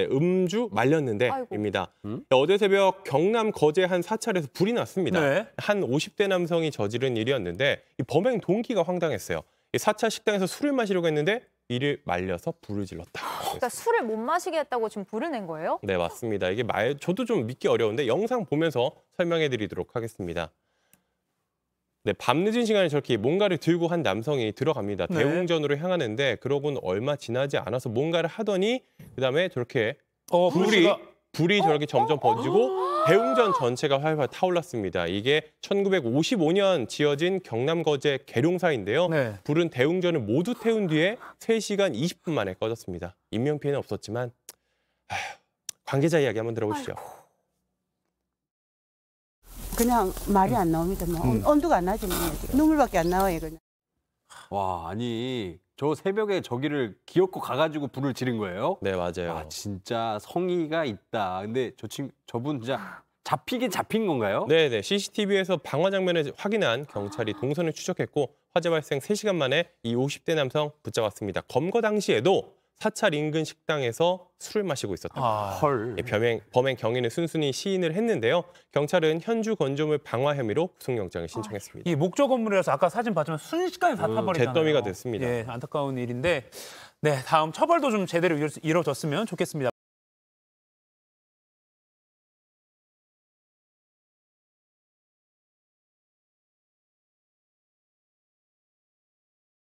음? 네, 음주 말렸는데입니다. 음? 어제 새벽 경남 거제 한 사찰에서 불이 났습니다. 네. 한 50대 남성이 저지른 일이었는데 이 범행 동기가 황당했어요. 이 사찰 식당에서 술을 마시려고 했는데 이를 말려서 불을 질렀다. 아, 그러니까 술을 못 마시게 했다고 지금 불을 낸 거예요? 네, 맞습니다. 이게 말 저도 좀 믿기 어려운데 영상 보면서 설명해 드리도록 하겠습니다. 네, 밤늦은 시간에 저렇게 뭔가를 들고 한 남성이 들어갑니다. 네. 대웅전으로 향하는데 그러곤 얼마 지나지 않아서 뭔가를 하더니 그다음에 저렇게 어, 불이 불씨가... 불이 어? 저렇게 점점 번지고 어? 대웅전 전체가 활활 타올랐습니다. 이게 1955년 지어진 경남거제 계룡사인데요. 네. 불은 대웅전을 모두 태운 뒤에 3시간 20분 만에 꺼졌습니다. 인명피해는 없었지만 아휴, 관계자 이야기 한번 들어보시죠. 아이고. 그냥 말이 안 음. 나옵니다. 뭐 음. 온도가 안 나지 뭐. 눈물밖에 안 나와요 그냥. 와 아니 저 새벽에 저기를 기어코 가가지고 불을 지른 거예요? 네 맞아요. 아 진짜 성의가 있다. 근데 저친 저분 진짜 잡히긴 잡힌 건가요? 네네 네. CCTV에서 방화 장면을 확인한 경찰이 동선을 추적했고 화재 발생 3시간 만에 이 50대 남성 붙잡았습니다. 검거 당시에도 사찰 인근 식당에서 술을 마시고 있었다. 아, 헐. 예, 범행, 범행 경위는 순순히 시인을 했는데요. 경찰은 현주 건조물 방화 혐의로 구속영장을 아, 신청했습니다. 이 목적 건물이라서 아까 사진 봤지만 순식간에 다 음, 타버리잖아요. 잿더미가 됐습니다. 예, 안타까운 일인데 네, 다음 처벌도 좀 제대로 이루어졌으면 좋겠습니다.